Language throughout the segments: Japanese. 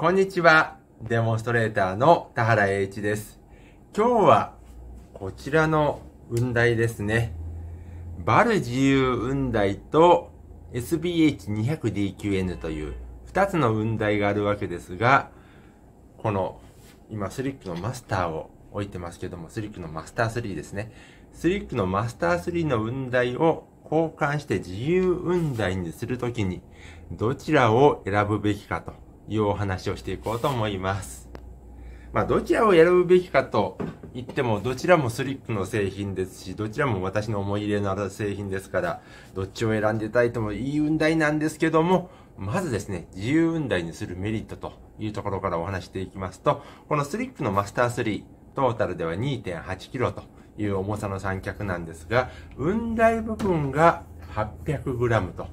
こんにちは。デモンストレーターの田原栄一です。今日はこちらの雲台ですね。バル自由雲台と SBH200DQN という2つの雲台があるわけですが、この今スリックのマスターを置いてますけども、スリックのマスター3ですね。スリックのマスター3の雲台を交換して自由雲台にするときに、どちらを選ぶべきかというお話をしていこうと思います。まあ、どちらを選ぶべきかと言っても、どちらもスリップの製品ですし、どちらも私の思い入れのある製品ですから、どっちを選んでたいともいい運台なんですけども、まずですね、自由運台にするメリットというところからお話していきますと、このスリップのマスター3、トータルでは 2.8kg という重さの三脚なんですが、運台部分が 800g と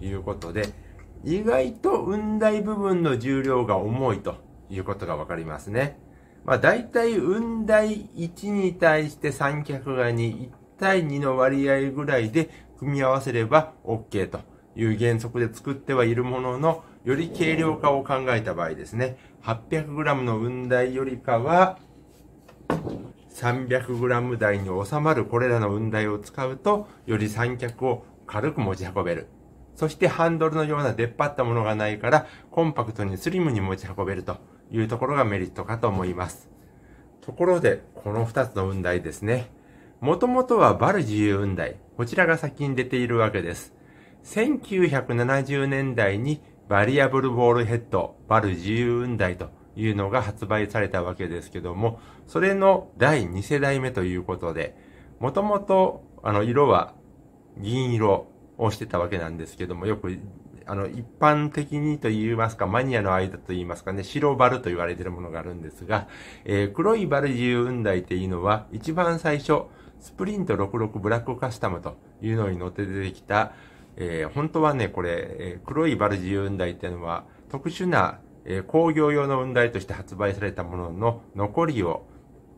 いうことで、意外と雲台部分の重量が重いということがわかりますね。まあ大体雲台1に対して三脚が2、1対2の割合ぐらいで組み合わせれば OK という原則で作ってはいるものの、より軽量化を考えた場合ですね、800g の雲台よりかは、300g 台に収まるこれらの雲台を使うと、より三脚を軽く持ち運べる。そしてハンドルのような出っ張ったものがないから、コンパクトにスリムに持ち運べるというところがメリットかと思います。ところで、この2つの雲台ですね。もともとはバル自由雲台、こちらが先に出ているわけです。1970年代にバリアブルボールヘッド、バル自由雲台というのが発売されたわけですけども、それの第2世代目ということで、もともと、あの、色は銀色、をしてたわけなんですけども、よく、あの、一般的にと言いますか、マニアの間と言いますかね、白バルと言われているものがあるんですが、えー、黒いバル自由雲台っていうのは、一番最初、スプリント66ブラックカスタムというのに乗って出てきた、えー、本当はね、これ、えー、黒いバル自由雲台っていうのは、特殊な、え工業用の雲台として発売されたものの残りを、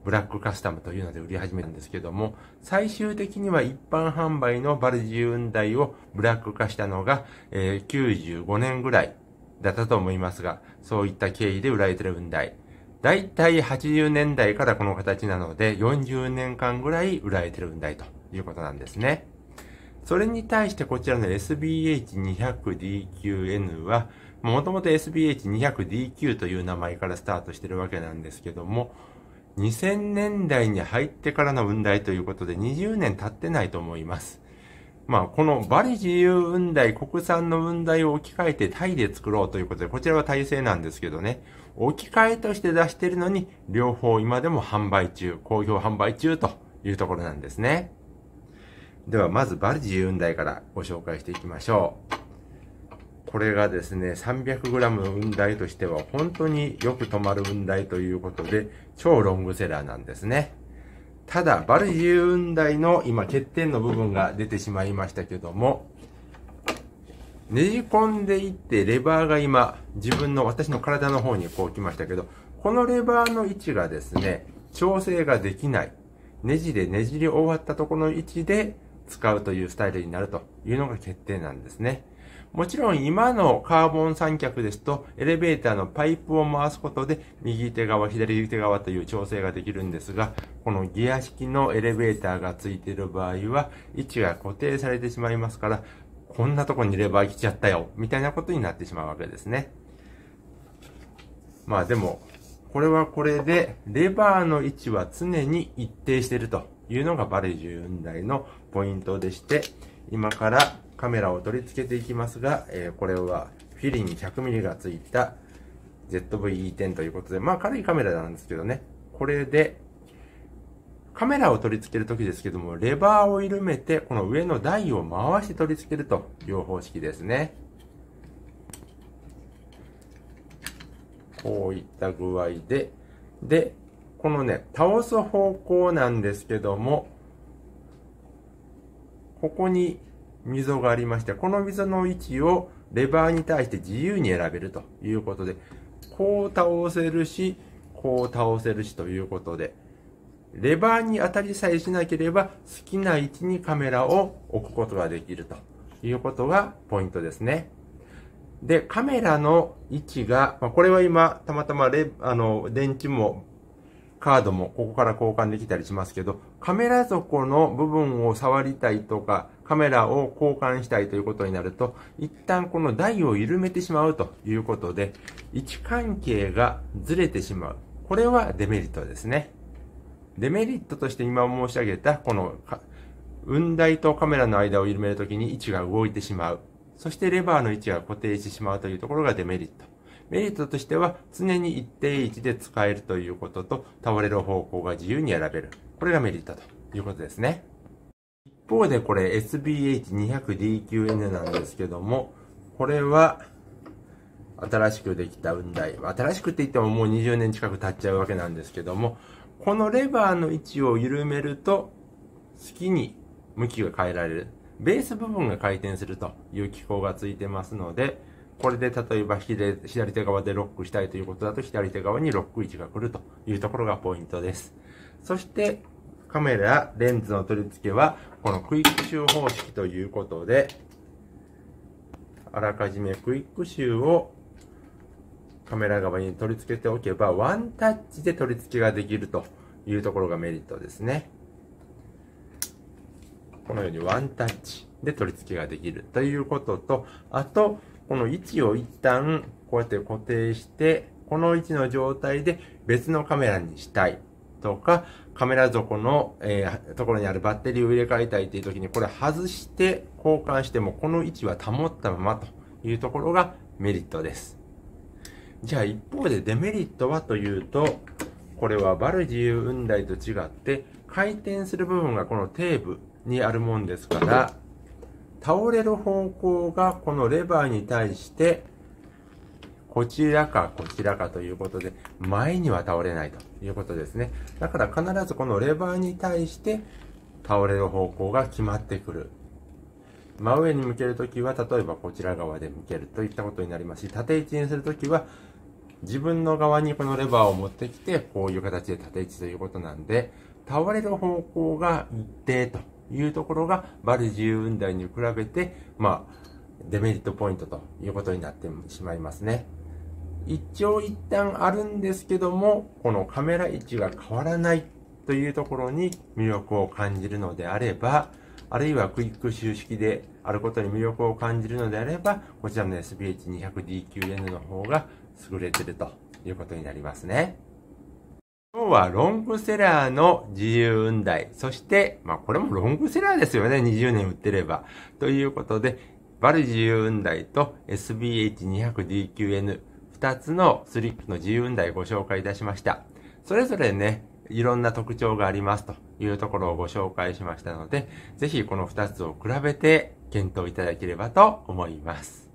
ブラックカスタムというので売り始めたんですけども、最終的には一般販売のバルジ運台をブラック化したのが、えー、95年ぐらいだったと思いますが、そういった経緯で売られてる運台。だいたい80年代からこの形なので、40年間ぐらい売られてる運台ということなんですね。それに対してこちらの SBH200DQN は、もともと SBH200DQ という名前からスタートしてるわけなんですけども、2000年代に入ってからの雲台ということで20年経ってないと思います。まあ、このバリ自由雲台、国産の雲台を置き換えてタイで作ろうということで、こちらは体制なんですけどね、置き換えとして出してるのに、両方今でも販売中、好評販売中というところなんですね。では、まずバリ自由雲台からご紹介していきましょう。これがですね、300g の雲台としては本当によく止まる雲台ということで、超ロングセラーなんですね。ただ、バルジー雲台の今欠点の部分が出てしまいましたけども、ねじ込んでいってレバーが今、自分の私の体の方にこう来ましたけど、このレバーの位置がですね、調整ができない。ネジでねじり終わったところの位置で使うというスタイルになるというのが欠点なんですね。もちろん今のカーボン三脚ですと、エレベーターのパイプを回すことで、右手側、左手側という調整ができるんですが、このギア式のエレベーターがついている場合は、位置が固定されてしまいますから、こんなとこにレバー来ちゃったよ、みたいなことになってしまうわけですね。まあでも、これはこれで、レバーの位置は常に一定しているというのがバレー10台のポイントでして、今からカメラを取り付けていきますが、えー、これはフィリに 100mm がついた ZV-E10 ということで、まあ軽いカメラなんですけどね、これで、カメラを取り付けるときですけども、レバーを緩めて、この上の台を回して取り付けるという方式ですね。こういった具合で、で、このね、倒す方向なんですけども、ここに溝がありまして、この溝の位置をレバーに対して自由に選べるということで、こう倒せるし、こう倒せるしということで、レバーに当たりさえしなければ好きな位置にカメラを置くことができるということがポイントですね。で、カメラの位置が、まあ、これは今、たまたまレ、あの、電池もカードもここから交換できたりしますけど、カメラ底の部分を触りたいとか、カメラを交換したいということになると、一旦この台を緩めてしまうということで、位置関係がずれてしまう。これはデメリットですね。デメリットとして今申し上げた、この、雲台とカメラの間を緩めるときに位置が動いてしまう。そしてレバーの位置が固定してしまうというところがデメリット。メリットとしては常に一定位置で使えるということと倒れる方向が自由に選べる。これがメリットということですね。方でこれ SBH200DQN なんですけども、これは、新しくできた雲台。新しくって言ってももう20年近く経っちゃうわけなんですけども、このレバーの位置を緩めると、好きに向きが変えられる。ベース部分が回転するという機構がついてますので、これで例えば左手側でロックしたいということだと左手側にロック位置が来るというところがポイントです。そしてカメラ、レンズの取り付けはこのクイックシュー方式ということで、あらかじめクイック集をカメラ側に取り付けておけば、ワンタッチで取り付けができるというところがメリットですね。このようにワンタッチで取り付けができるということと、あと、この位置を一旦こうやって固定して、この位置の状態で別のカメラにしたいとか、カメラ底の、えー、ところにあるバッテリーを入れ替えたいという時に、これ外して交換しても、この位置は保ったままというところがメリットです。じゃあ一方でデメリットはというと、これはバル自由雲台と違って、回転する部分がこの底部にあるもんですから、倒れる方向がこのレバーに対してこちらかこちらかということで、前には倒れないということですね。だから必ずこのレバーに対して倒れる方向が決まってくる。真上に向けるときは、例えばこちら側で向けるといったことになりますし、縦位置にするときは、自分の側にこのレバーを持ってきて、こういう形で縦位置ということなんで、倒れる方向が一定というところが、バル自由運台に比べて、まあ、デメリットポイントということになってしまいますね。一長一短あるんですけども、このカメラ位置が変わらないというところに魅力を感じるのであれば、あるいはクイック収式であることに魅力を感じるのであれば、こちらの SBH200DQN の方が優れてるということになりますね。今日はロングセラーの自由運題。そして、まあこれもロングセラーですよね。20年売ってれば。ということで、バル自由運題と SBH200DQN 2つのスリップの自由運台ご紹介いたしました。それぞれね、いろんな特徴がありますというところをご紹介しましたので、ぜひこの2つを比べて検討いただければと思います。